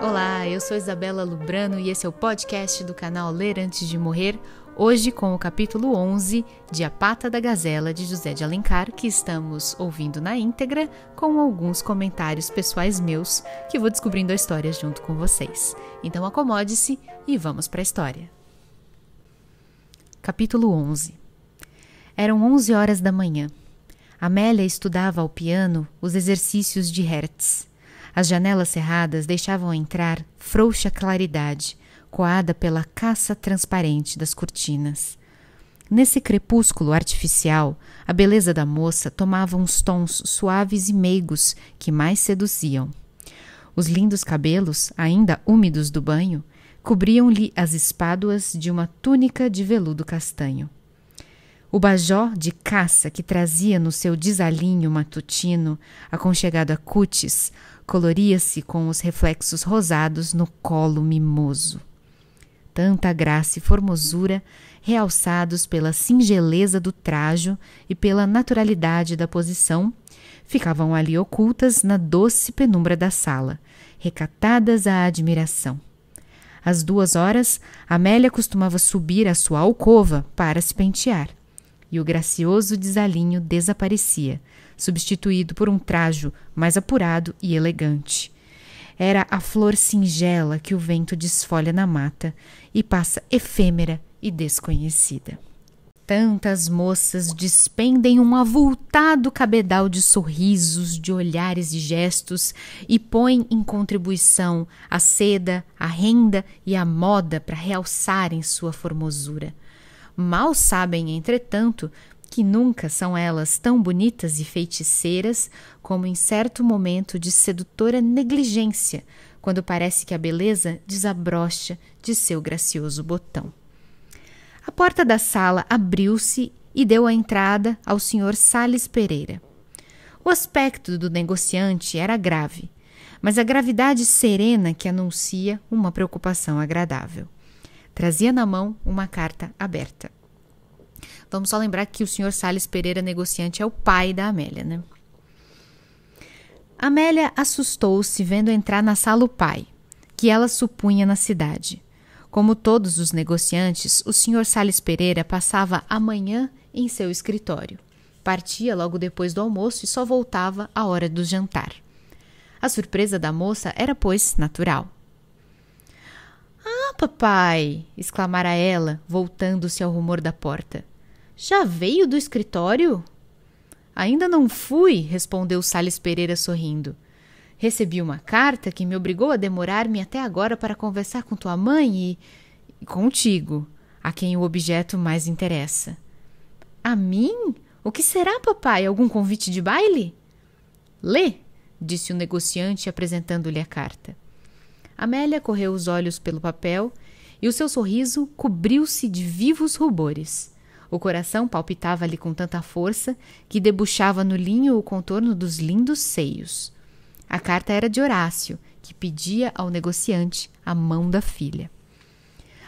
Olá, eu sou Isabela Lubrano e esse é o podcast do canal Ler Antes de Morrer, hoje com o capítulo 11 de A Pata da Gazela de José de Alencar, que estamos ouvindo na íntegra, com alguns comentários pessoais meus que vou descobrindo a história junto com vocês. Então acomode-se e vamos para a história. Capítulo 11 eram onze horas da manhã. Amélia estudava ao piano os exercícios de Hertz. As janelas cerradas deixavam entrar frouxa claridade, coada pela caça transparente das cortinas. Nesse crepúsculo artificial, a beleza da moça tomava uns tons suaves e meigos que mais seduziam. Os lindos cabelos, ainda úmidos do banho, cobriam-lhe as espáduas de uma túnica de veludo castanho. O bajó de caça que trazia no seu desalinho matutino, aconchegado a cutis, coloria-se com os reflexos rosados no colo mimoso. Tanta graça e formosura, realçados pela singeleza do trajo e pela naturalidade da posição, ficavam ali ocultas na doce penumbra da sala, recatadas à admiração. Às duas horas, Amélia costumava subir à sua alcova para se pentear e o gracioso desalinho desaparecia, substituído por um trajo mais apurado e elegante. Era a flor singela que o vento desfolha na mata e passa efêmera e desconhecida. Tantas moças despendem um avultado cabedal de sorrisos, de olhares e gestos e põem em contribuição a seda, a renda e a moda para realçarem sua formosura Mal sabem, entretanto, que nunca são elas tão bonitas e feiticeiras como em certo momento de sedutora negligência, quando parece que a beleza desabrocha de seu gracioso botão. A porta da sala abriu-se e deu a entrada ao senhor Sales Pereira. O aspecto do negociante era grave, mas a gravidade serena que anuncia uma preocupação agradável. Trazia na mão uma carta aberta. Vamos só lembrar que o senhor Sales Pereira negociante é o pai da Amélia, né? Amélia assustou-se vendo entrar na sala o pai, que ela supunha na cidade. Como todos os negociantes, o senhor Sales Pereira passava a manhã em seu escritório. Partia logo depois do almoço e só voltava à hora do jantar. A surpresa da moça era, pois, natural. Ah, papai! exclamara ela, voltando-se ao rumor da porta. Já veio do escritório? Ainda não fui, respondeu Sales Pereira sorrindo. Recebi uma carta que me obrigou a demorar-me até agora para conversar com tua mãe e. contigo, a quem o objeto mais interessa. A mim? O que será, papai? Algum convite de baile? Lê, disse o negociante, apresentando-lhe a carta. Amélia correu os olhos pelo papel e o seu sorriso cobriu-se de vivos rubores. O coração palpitava-lhe com tanta força que debuxava no linho o contorno dos lindos seios. A carta era de Horácio, que pedia ao negociante a mão da filha.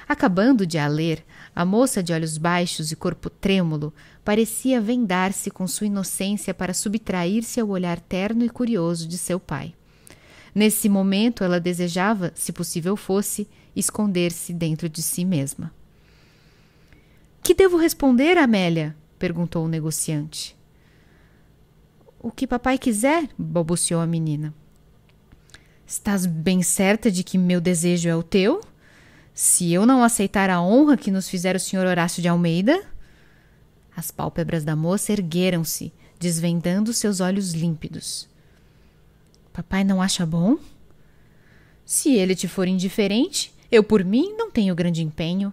Acabando de a ler, a moça de olhos baixos e corpo trêmulo parecia vendar-se com sua inocência para subtrair-se ao olhar terno e curioso de seu pai. Nesse momento, ela desejava, se possível fosse, esconder-se dentro de si mesma. Que devo responder, Amélia? perguntou o negociante. O que papai quiser, balbuciou a menina. Estás bem certa de que meu desejo é o teu? Se eu não aceitar a honra que nos fizer o senhor Horácio de Almeida? As pálpebras da moça ergueram-se, desvendando seus olhos límpidos. Papai não acha bom? Se ele te for indiferente, eu por mim não tenho grande empenho,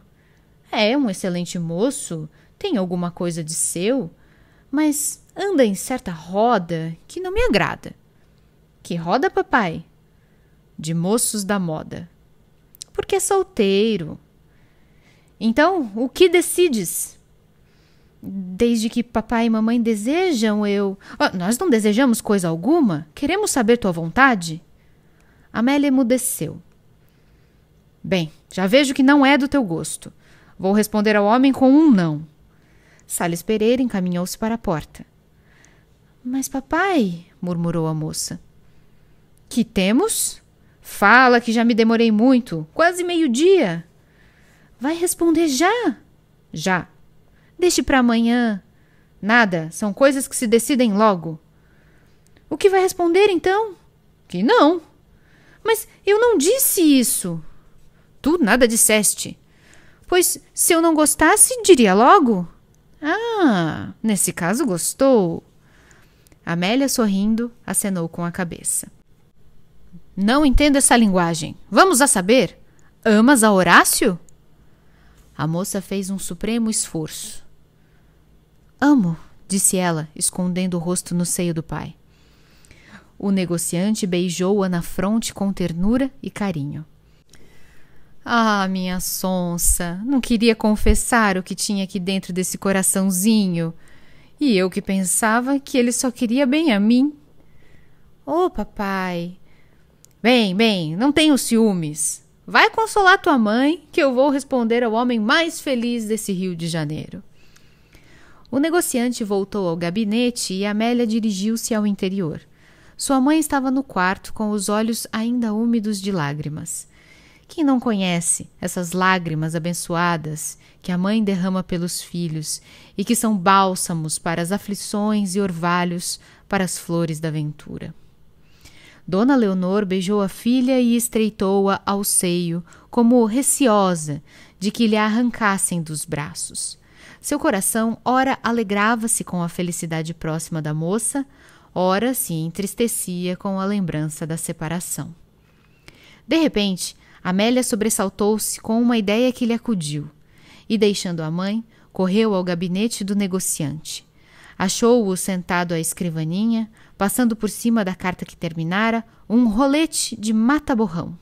é um excelente moço, tem alguma coisa de seu, mas anda em certa roda que não me agrada. Que roda, papai? De moços da moda. Porque é solteiro. Então, o que decides? Desde que papai e mamãe desejam, eu. Oh, nós não desejamos coisa alguma? Queremos saber tua vontade? Amélia emudeceu. Bem, já vejo que não é do teu gosto. Vou responder ao homem com um não. Salles Pereira encaminhou-se para a porta. Mas, papai, murmurou a moça. Que temos? Fala que já me demorei muito, quase meio-dia. Vai responder já? Já. Deixe para amanhã. Nada, são coisas que se decidem logo. O que vai responder então? Que não. Mas eu não disse isso. Tu nada disseste. Pois se eu não gostasse, diria logo. Ah, nesse caso gostou. Amélia, sorrindo, acenou com a cabeça. Não entendo essa linguagem. Vamos a saber. Amas a Horácio? A moça fez um supremo esforço. Amo, disse ela, escondendo o rosto no seio do pai. O negociante beijou-a na fronte com ternura e carinho. Ah, minha sonsa, não queria confessar o que tinha aqui dentro desse coraçãozinho. E eu que pensava que ele só queria bem a mim. Ô, oh, papai. Bem, bem, não tenho ciúmes. Vai consolar tua mãe, que eu vou responder ao homem mais feliz desse Rio de Janeiro. O negociante voltou ao gabinete e Amélia dirigiu-se ao interior. Sua mãe estava no quarto com os olhos ainda úmidos de lágrimas. Quem não conhece essas lágrimas abençoadas que a mãe derrama pelos filhos e que são bálsamos para as aflições e orvalhos para as flores da ventura? Dona Leonor beijou a filha e estreitou-a ao seio, como receosa de que lhe arrancassem dos braços. Seu coração ora alegrava-se com a felicidade próxima da moça, ora se entristecia com a lembrança da separação. De repente, Amélia sobressaltou-se com uma ideia que lhe acudiu e, deixando a mãe, correu ao gabinete do negociante. Achou-o sentado à escrivaninha, passando por cima da carta que terminara um rolete de mata-borrão.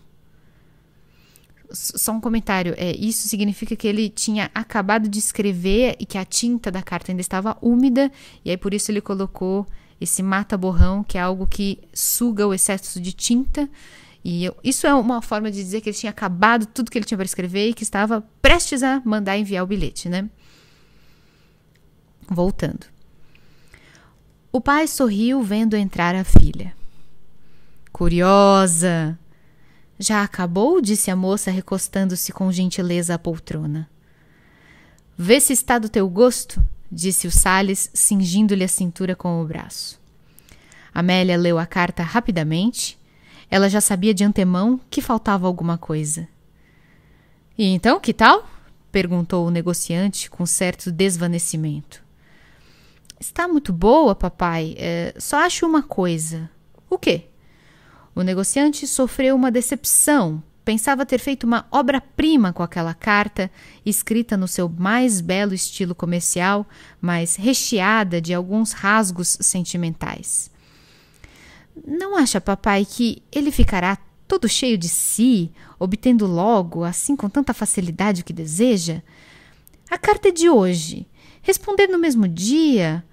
Só um comentário: é, isso significa que ele tinha acabado de escrever e que a tinta da carta ainda estava úmida, e aí por isso ele colocou esse mata-borrão, que é algo que suga o excesso de tinta e eu, isso é uma forma de dizer que ele tinha acabado tudo que ele tinha para escrever e que estava prestes a mandar enviar o bilhete, né? Voltando. O pai sorriu vendo entrar a filha. Curiosa! Já acabou? disse a moça, recostando-se com gentileza à poltrona. Vê se está do teu gosto, disse o Sales, cingindo-lhe a cintura com o braço. Amélia leu a carta rapidamente ela já sabia de antemão que faltava alguma coisa. E então, que tal? perguntou o negociante com certo desvanecimento. Está muito boa, papai. É, só acho uma coisa. O quê? O negociante sofreu uma decepção. Pensava ter feito uma obra-prima com aquela carta, escrita no seu mais belo estilo comercial, mas recheada de alguns rasgos sentimentais. Não acha, papai, que ele ficará todo cheio de si, obtendo logo, assim com tanta facilidade, o que deseja? A carta é de hoje. Responder no mesmo dia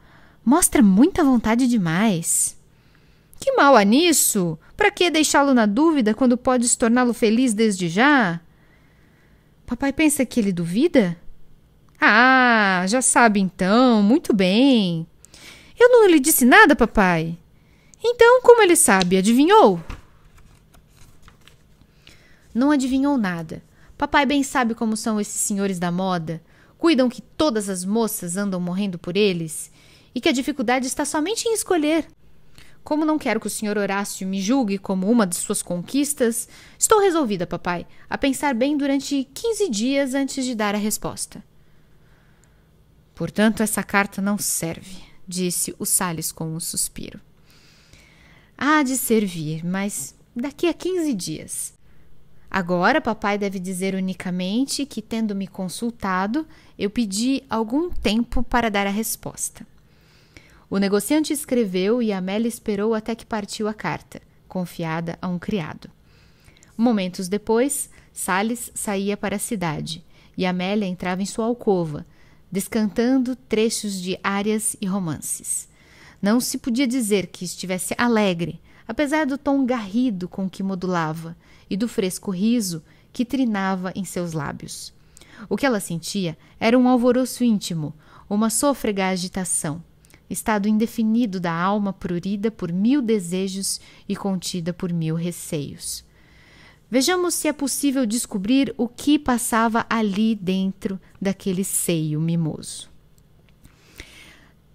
mostra muita vontade demais. Que mal há nisso? Para que deixá-lo na dúvida quando podes torná-lo feliz desde já? Papai pensa que ele duvida? Ah, já sabe então, muito bem. Eu não lhe disse nada, papai. Então, como ele sabe? Adivinhou? Não adivinhou nada. Papai bem sabe como são esses senhores da moda. Cuidam que todas as moças andam morrendo por eles e que a dificuldade está somente em escolher. Como não quero que o senhor Horácio me julgue como uma de suas conquistas, estou resolvida, papai, a pensar bem durante 15 dias antes de dar a resposta. Portanto, essa carta não serve, disse o Sales com um suspiro. Há de servir, mas daqui a 15 dias. Agora, papai deve dizer unicamente que, tendo me consultado, eu pedi algum tempo para dar a resposta. O negociante escreveu e Amélia esperou até que partiu a carta, confiada a um criado. Momentos depois, Sales saía para a cidade e Amélia entrava em sua alcova, descantando trechos de árias e romances. Não se podia dizer que estivesse alegre, apesar do tom garrido com que modulava e do fresco riso que trinava em seus lábios. O que ela sentia era um alvoroço íntimo, uma sôfrega agitação, estado indefinido da alma prurida por mil desejos e contida por mil receios. Vejamos se é possível descobrir o que passava ali dentro daquele seio mimoso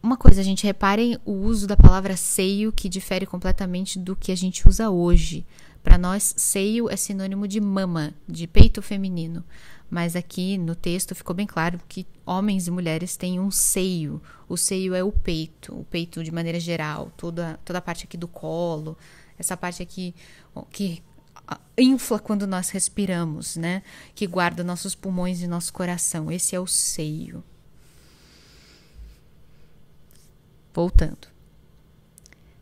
uma coisa, gente, reparem o uso da palavra seio que difere completamente do que a gente usa hoje. Para nós, seio é sinônimo de mama, de peito feminino. Mas aqui no texto ficou bem claro que homens e mulheres têm um seio. O seio é o peito, o peito de maneira geral, toda, toda a parte aqui do colo, essa parte aqui que infla quando nós respiramos, né? Que guarda nossos pulmões e nosso coração. Esse é o seio. Voltando.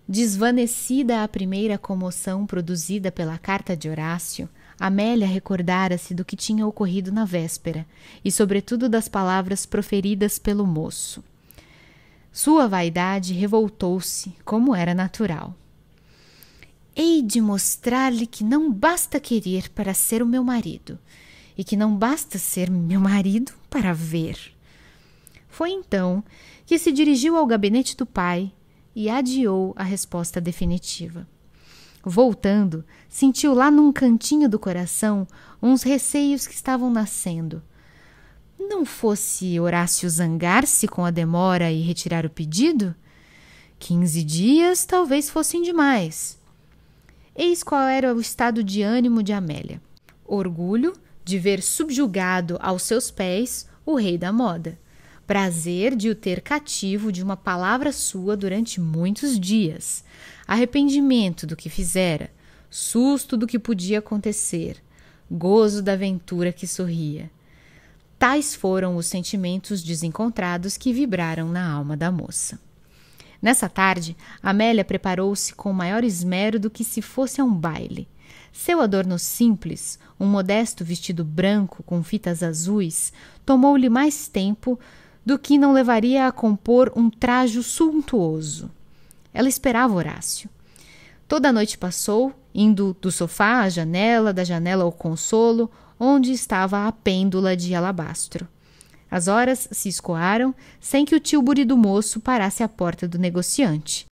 Desvanecida a primeira comoção produzida pela carta de Horácio, Amélia recordara-se do que tinha ocorrido na véspera e, sobretudo, das palavras proferidas pelo moço. Sua vaidade revoltou-se, como era natural. Hei de mostrar-lhe que não basta querer para ser o meu marido, e que não basta ser meu marido para ver. Foi então que se dirigiu ao gabinete do pai e adiou a resposta definitiva. Voltando, sentiu lá num cantinho do coração uns receios que estavam nascendo. Não fosse Horácio zangar-se com a demora e retirar o pedido? Quinze dias talvez fossem demais. Eis qual era o estado de ânimo de Amélia: orgulho de ver subjugado aos seus pés o rei da moda, prazer de o ter cativo de uma palavra sua durante muitos dias, arrependimento do que fizera, susto do que podia acontecer, gozo da aventura que sorria. Tais foram os sentimentos desencontrados que vibraram na alma da moça. Nessa tarde, Amélia preparou-se com maior esmero do que se fosse a um baile. Seu adorno simples, um modesto vestido branco com fitas azuis, tomou-lhe mais tempo do que não levaria a compor um trajo suntuoso. Ela esperava Horácio. Toda a noite passou, indo do sofá à janela, da janela ao consolo, onde estava a pêndula de alabastro. As horas se escoaram sem que o tilburi do moço parasse à porta do negociante.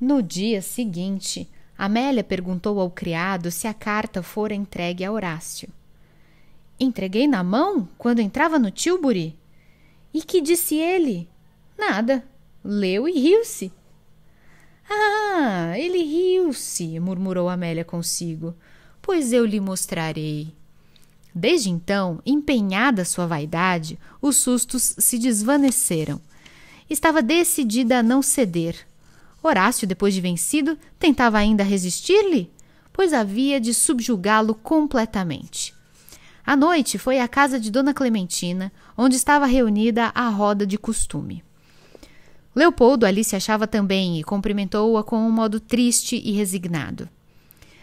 No dia seguinte, Amélia perguntou ao criado se a carta fora entregue a Horácio. Entreguei na mão quando entrava no tilbury. E que disse ele? Nada. Leu e riu-se. Ah, ele riu-se, murmurou Amélia consigo. Pois eu lhe mostrarei. Desde então, empenhada sua vaidade, os sustos se desvaneceram. Estava decidida a não ceder. Horácio, depois de vencido, tentava ainda resistir-lhe, pois havia de subjugá-lo completamente. À noite foi à casa de Dona Clementina, onde estava reunida a roda de costume. Leopoldo ali se achava também e cumprimentou-a com um modo triste e resignado.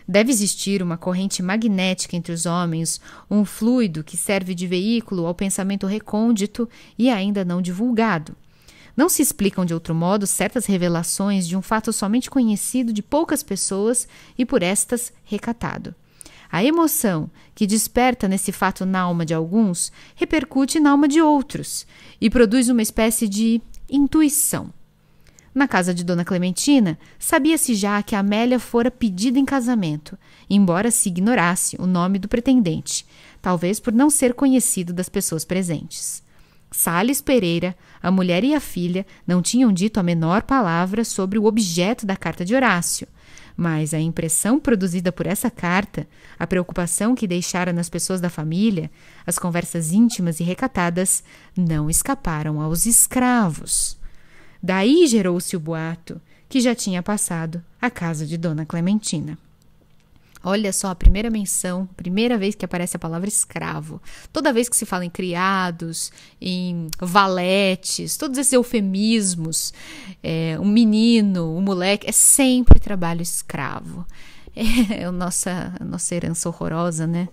Deve existir uma corrente magnética entre os homens, um fluido que serve de veículo ao pensamento recôndito e ainda não divulgado. Não se explicam de outro modo certas revelações de um fato somente conhecido de poucas pessoas e por estas recatado. A emoção que desperta nesse fato na alma de alguns repercute na alma de outros e produz uma espécie de intuição. Na casa de Dona Clementina, sabia-se já que Amélia fora pedida em casamento, embora se ignorasse o nome do pretendente, talvez por não ser conhecido das pessoas presentes. Sales Pereira, a mulher e a filha não tinham dito a menor palavra sobre o objeto da carta de Horácio, mas a impressão produzida por essa carta, a preocupação que deixara nas pessoas da família, as conversas íntimas e recatadas não escaparam aos escravos. Daí gerou-se o boato que já tinha passado a casa de Dona Clementina. Olha só a primeira menção, primeira vez que aparece a palavra escravo. Toda vez que se fala em criados, em valetes, todos esses eufemismos, é, um menino, um moleque, é sempre trabalho escravo. É a nossa, a nossa herança horrorosa, né?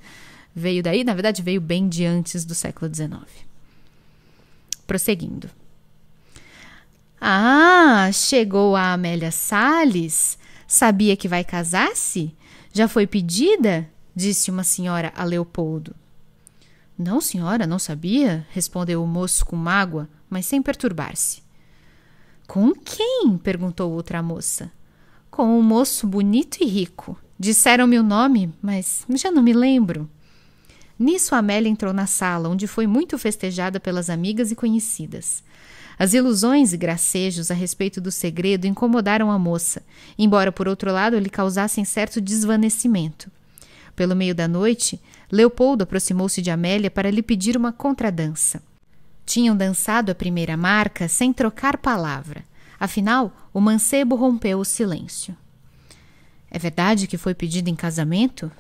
Veio daí, na verdade, veio bem de antes do século XIX. Prosseguindo. Ah, chegou a Amélia Salles. Sabia que vai casar-se? Já foi pedida? disse uma senhora a Leopoldo. Não, senhora, não sabia, respondeu o moço com mágoa, mas sem perturbar-se. Com quem? perguntou outra moça. Com um moço bonito e rico. Disseram-me o nome, mas já não me lembro. Nisso Amélia entrou na sala, onde foi muito festejada pelas amigas e conhecidas. As ilusões e gracejos a respeito do segredo incomodaram a moça, embora por outro lado lhe causassem certo desvanecimento. Pelo meio da noite, Leopoldo aproximou-se de Amélia para lhe pedir uma contradança. Tinham dançado a primeira marca sem trocar palavra. Afinal, o mancebo rompeu o silêncio. É verdade que foi pedido em casamento?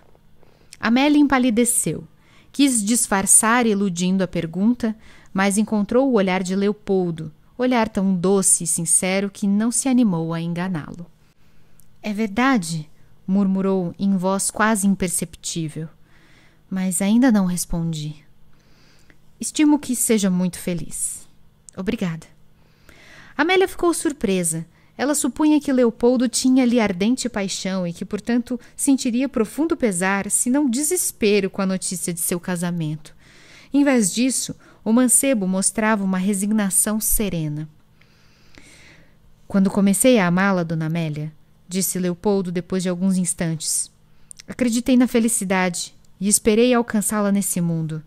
Amélia empalideceu. Quis disfarçar, iludindo a pergunta, mas encontrou o olhar de Leopoldo, olhar tão doce e sincero que não se animou a enganá-lo. É verdade, murmurou em voz quase imperceptível, mas ainda não respondi. Estimo que seja muito feliz. Obrigada. Amélia ficou surpresa. Ela supunha que Leopoldo tinha-lhe ardente paixão e que, portanto, sentiria profundo pesar, se não desespero, com a notícia de seu casamento. Em vez disso, o mancebo mostrava uma resignação serena. Quando comecei a amá-la, Dona Amélia, disse Leopoldo depois de alguns instantes, acreditei na felicidade e esperei alcançá-la nesse mundo.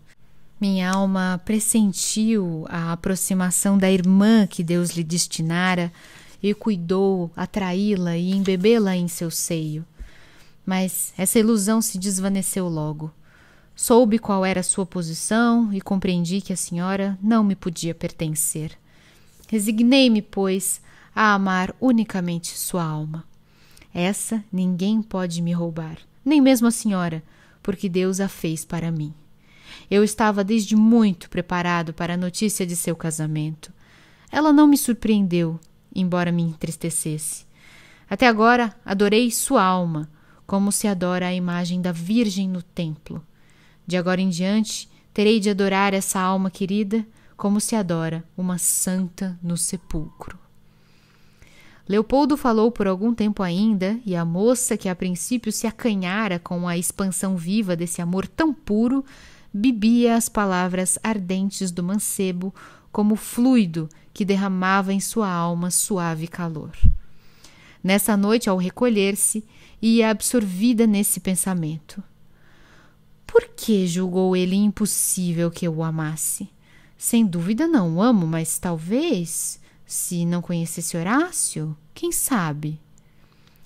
Minha alma pressentiu a aproximação da irmã que Deus lhe destinara e cuidou atraí-la e embebê-la em seu seio. Mas essa ilusão se desvaneceu logo. Soube qual era sua posição e compreendi que a senhora não me podia pertencer. Resignei-me, pois, a amar unicamente sua alma. Essa ninguém pode me roubar, nem mesmo a senhora, porque Deus a fez para mim. Eu estava desde muito preparado para a notícia de seu casamento. Ela não me surpreendeu, embora me entristecesse. Até agora adorei sua alma, como se adora a imagem da Virgem no templo. De agora em diante, terei de adorar essa alma querida como se adora uma santa no sepulcro. Leopoldo falou por algum tempo ainda, e a moça, que a princípio se acanhara com a expansão viva desse amor tão puro, bebia as palavras ardentes do mancebo como fluido que derramava em sua alma suave calor. Nessa noite, ao recolher-se, ia absorvida nesse pensamento. Por que julgou ele impossível que eu o amasse? Sem dúvida não o amo, mas talvez, se não conhecesse Horácio, quem sabe?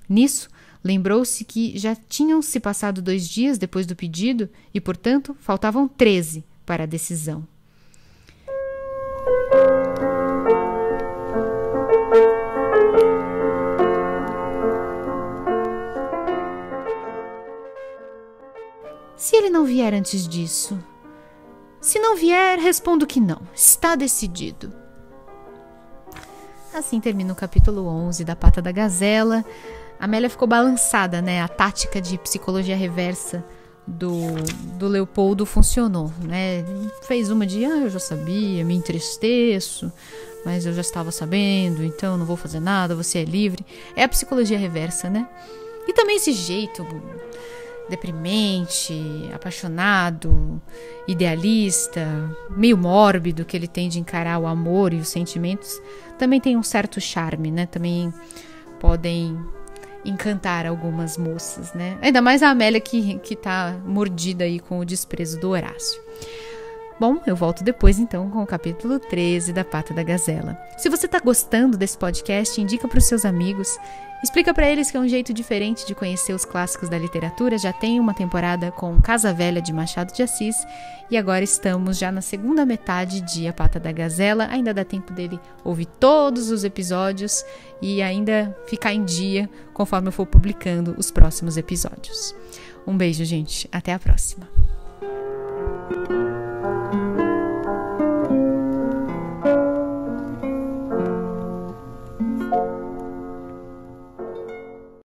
Nisso, lembrou-se que já tinham se passado dois dias depois do pedido e, portanto, faltavam treze para a decisão. Se ele não vier antes disso. Se não vier, respondo que não. Está decidido. Assim termina o capítulo 11 da Pata da Gazela. Amélia ficou balançada, né? A tática de psicologia reversa do, do Leopoldo funcionou, né? Fez uma de, ah, eu já sabia, me entristeço, mas eu já estava sabendo, então não vou fazer nada, você é livre. É a psicologia reversa, né? E também esse jeito deprimente, apaixonado, idealista, meio mórbido que ele tem de encarar o amor e os sentimentos, também tem um certo charme, né? Também podem encantar algumas moças, né? Ainda mais a Amélia que, que tá mordida aí com o desprezo do Horácio. Bom, eu volto depois então com o capítulo 13 da Pata da Gazela. Se você está gostando desse podcast, indica para os seus amigos, explica para eles que é um jeito diferente de conhecer os clássicos da literatura. Já tem uma temporada com Casa Velha de Machado de Assis e agora estamos já na segunda metade de A Pata da Gazela. Ainda dá tempo dele ouvir todos os episódios e ainda ficar em dia conforme eu for publicando os próximos episódios. Um beijo, gente. Até a próxima.